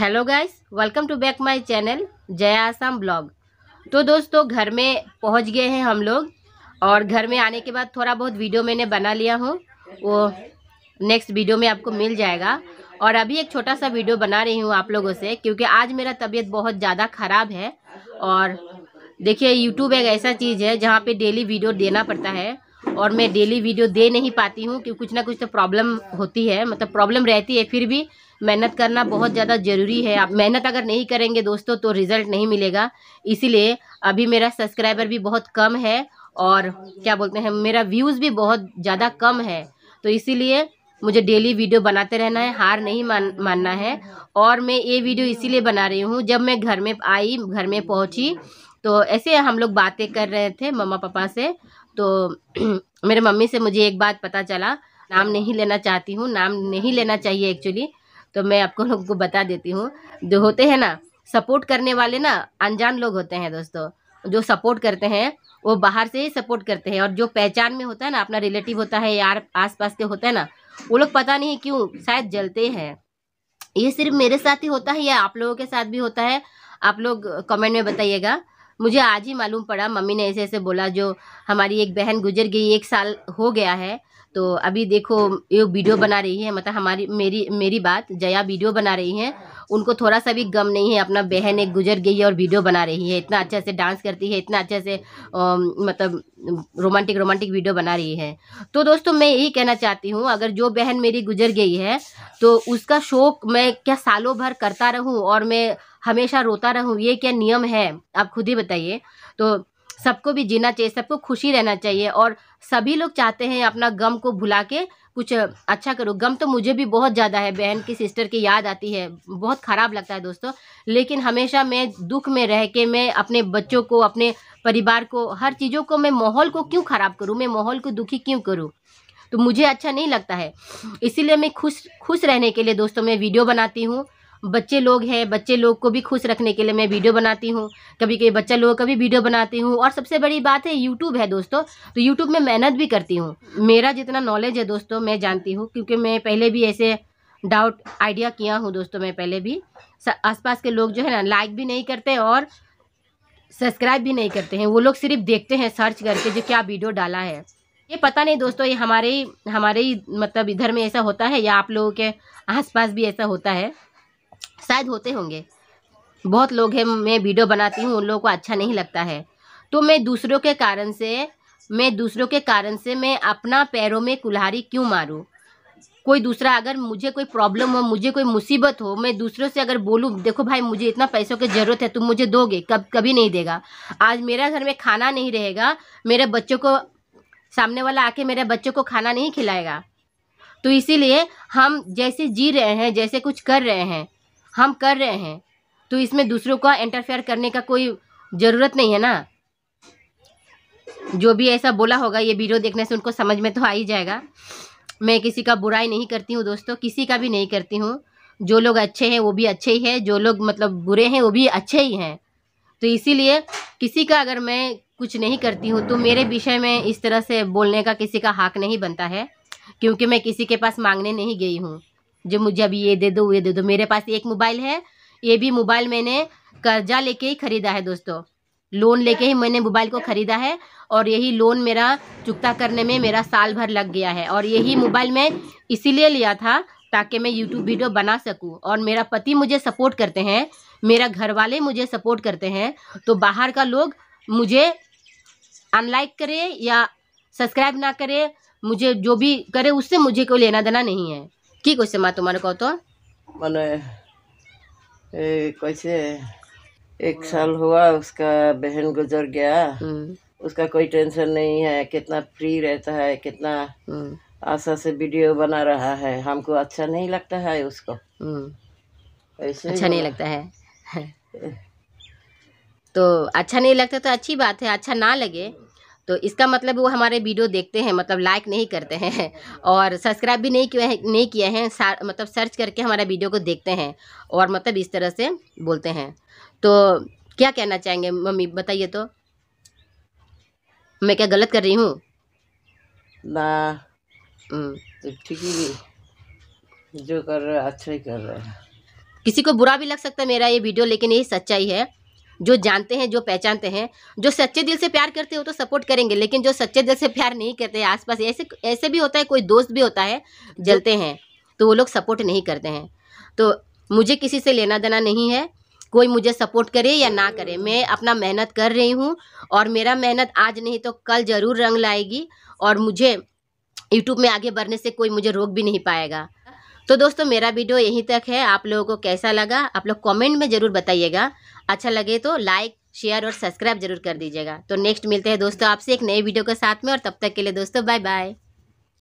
Hello guys welcome to back my channel Jaya Assam blog तो दोस्तों घर में पहुंच गए हैं हम लोग और घर में आने के बाद थोड़ा बहुत वीडियो मैंने बना लिया हूं वो नेक्स्ट वीडियो में आपको मिल जाएगा और अभी एक छोटा सा वीडियो बना रही हूं आप लोगों से क्योंकि आज मेरा तबीयत बहुत ज़्यादा ख़राब है और देखिए यूट्यूब एक ऐसा चीज़ है जहाँ पर डेली वीडियो देना पड़ता है और मैं डेली वीडियो दे नहीं पाती हूँ क्योंकि कुछ ना कुछ तो प्रॉब्लम होती है मतलब प्रॉब्लम रहती है फिर भी मेहनत करना बहुत ज़्यादा ज़रूरी है आप मेहनत अगर नहीं करेंगे दोस्तों तो रिज़ल्ट नहीं मिलेगा इसीलिए अभी मेरा सब्सक्राइबर भी बहुत कम है और क्या बोलते हैं मेरा व्यूज़ भी बहुत ज़्यादा कम है तो इसीलिए मुझे डेली वीडियो बनाते रहना है हार नहीं मान मानना है और मैं ये वीडियो इसीलिए बना रही हूँ जब मैं घर में आई घर में पहुँची तो ऐसे हम लोग बातें कर रहे थे मम्मा पापा से तो मेरे मम्मी से मुझे एक बात पता चला नाम नहीं लेना चाहती हूँ नाम नहीं लेना चाहिए एक्चुअली तो मैं आपको लोगों को बता देती हूँ जो होते हैं ना सपोर्ट करने वाले ना अनजान लोग होते हैं दोस्तों जो सपोर्ट करते हैं वो बाहर से ही सपोर्ट करते हैं और जो पहचान में होता है ना अपना रिलेटिव होता है यार आसपास के होता है ना वो लोग पता नहीं क्यों शायद जलते हैं ये सिर्फ मेरे साथ ही होता है या आप लोगों के साथ भी होता है आप लोग कमेंट में बताइएगा मुझे आज ही मालूम पड़ा मम्मी ने ऐसे ऐसे बोला जो हमारी एक बहन गुजर गई एक साल हो गया है तो अभी देखो ये वीडियो बना रही है मतलब हमारी मेरी मेरी बात जया वीडियो बना रही है उनको थोड़ा सा भी गम नहीं है अपना बहन एक गुजर गई है और वीडियो बना रही है इतना अच्छे से डांस करती है इतना अच्छे से मतलब रोमांटिक रोमांटिक वीडियो बना रही है तो दोस्तों मैं यही कहना चाहती हूँ अगर जो बहन मेरी गुजर गई है तो उसका शौक मैं क्या सालों भर करता रहूँ और मैं हमेशा रोता रहूँ ये क्या नियम है आप खुद ही बताइए तो सबको भी जीना चाहिए सबको खुशी रहना चाहिए और सभी लोग चाहते हैं अपना गम को भुला के कुछ अच्छा करो गम तो मुझे भी बहुत ज़्यादा है बहन की सिस्टर की याद आती है बहुत ख़राब लगता है दोस्तों लेकिन हमेशा मैं दुख में रह के मैं अपने बच्चों को अपने परिवार को हर चीज़ों को मैं माहौल को क्यों ख़राब करूँ मैं माहौल को दुखी क्यों करूँ तो मुझे अच्छा नहीं लगता है इसीलिए मैं खुश खुश रहने के लिए दोस्तों मैं वीडियो बनाती हूँ बच्चे लोग हैं बच्चे लोग को भी खुश रखने के लिए मैं वीडियो बनाती हूँ कभी कभी बच्चा लोगों का भी वीडियो बनाती हूँ और सबसे बड़ी बात है यूट्यूब है दोस्तों तो यूट्यूब में मेहनत भी करती हूँ मेरा जितना नॉलेज है दोस्तों मैं जानती हूँ क्योंकि मैं पहले भी ऐसे डाउट आइडिया किया हूँ दोस्तों मैं पहले भी आस के लोग जो है ना लाइक भी नहीं करते और सब्सक्राइब भी नहीं करते हैं वो लोग सिर्फ देखते हैं सर्च करके जो क्या वीडियो डाला है ये पता नहीं दोस्तों ये हमारे ही हमारे ही मतलब इधर में ऐसा होता है या आप लोगों के आसपास भी ऐसा होता है शायद होते होंगे बहुत लोग हैं मैं वीडियो बनाती हूँ उन लोगों को अच्छा नहीं लगता है तो मैं दूसरों के कारण से मैं दूसरों के कारण से मैं अपना पैरों में कुल्हारी क्यों मारूँ कोई दूसरा अगर मुझे कोई प्रॉब्लम हो मुझे कोई मुसीबत हो मैं दूसरों से अगर बोलूँ देखो भाई मुझे इतना पैसों की ज़रूरत है तुम मुझे दोगे कब कभी नहीं देगा आज मेरा घर में खाना नहीं रहेगा मेरे बच्चों को सामने वाला आके मेरे बच्चों को खाना नहीं खिलाएगा तो इसीलिए हम जैसे जी रहे हैं जैसे कुछ कर रहे हैं हम कर रहे हैं तो इसमें दूसरों का इंटरफेयर करने का कोई ज़रूरत नहीं है ना जो भी ऐसा बोला होगा ये वीडियो देखने से उनको समझ में तो आ ही जाएगा मैं किसी का बुराई नहीं करती हूँ दोस्तों किसी का भी नहीं करती हूँ जो लोग अच्छे हैं वो भी अच्छे ही हैं जो लोग मतलब बुरे हैं वो भी अच्छे ही हैं तो इसीलिए किसी का अगर मैं कुछ नहीं करती हूँ तो मेरे विषय में इस तरह से बोलने का किसी का हक नहीं बनता है क्योंकि मैं किसी के पास मांगने नहीं गई हूँ जो मुझे अभी ये दे दो ये दे दो मेरे पास एक मोबाइल है ये भी मोबाइल मैंने कर्जा लेके ही खरीदा है दोस्तों लोन लेके ही मैंने मोबाइल को ख़रीदा है और यही लोन मेरा चुकता करने में मेरा साल भर लग गया है और यही मोबाइल मैं इसीलिए लिया था ताकि मैं यूट्यूब वीडियो बना सकूं और मेरा पति मुझे सपोर्ट करते हैं मेरा घर वाले मुझे सपोर्ट करते हैं तो बाहर का लोग मुझे अनलाइक करे या सब्सक्राइब ना करे मुझे जो भी करे उससे मुझे कोई लेना देना नहीं है কি কৈছে মা তোমাৰ কত মানে কৈছে एक साल हुआ उसका बहन गुजर गया उसका कोई टेंशन नहीं है कितना फ्री रहता है कितना आशा से वीडियो बना रहा है हमको अच्छा नहीं लगता है उसको अच्छा नहीं लगता है तो अच्छा नहीं लगता तो अच्छी बात है अच्छा ना लगे तो इसका मतलब वो हमारे वीडियो देखते हैं मतलब लाइक नहीं करते हैं और सब्सक्राइब भी नहीं किए नहीं किए हैं मतलब सर्च करके हमारा वीडियो को देखते हैं और मतलब इस तरह से बोलते हैं तो क्या कहना चाहेंगे मम्मी बताइए तो मैं क्या गलत कर रही हूँ ना हम्म। तो ठीक ही जो कर रहे अच्छा ही कर रहे हैं किसी को बुरा भी लग सकता है मेरा ये वीडियो लेकिन यही सच्चाई है जो जानते हैं जो पहचानते हैं जो सच्चे दिल से प्यार करते हो तो सपोर्ट करेंगे लेकिन जो सच्चे दिल से प्यार नहीं करते आसपास ऐसे ऐसे भी होता है कोई दोस्त भी होता है जलते हैं तो वो लोग सपोर्ट नहीं करते हैं तो मुझे किसी से लेना देना नहीं है कोई मुझे सपोर्ट करे या ना करे मैं अपना मेहनत कर रही हूँ और मेरा मेहनत आज नहीं तो कल ज़रूर रंग लाएगी और मुझे यूट्यूब में आगे बढ़ने से कोई मुझे रोक भी नहीं पाएगा तो दोस्तों मेरा वीडियो यहीं तक है आप लोगों को कैसा लगा आप लोग कमेंट में ज़रूर बताइएगा अच्छा लगे तो लाइक शेयर और सब्सक्राइब जरूर कर दीजिएगा तो नेक्स्ट मिलते हैं दोस्तों आपसे एक नए वीडियो के साथ में और तब तक के लिए दोस्तों बाय बाय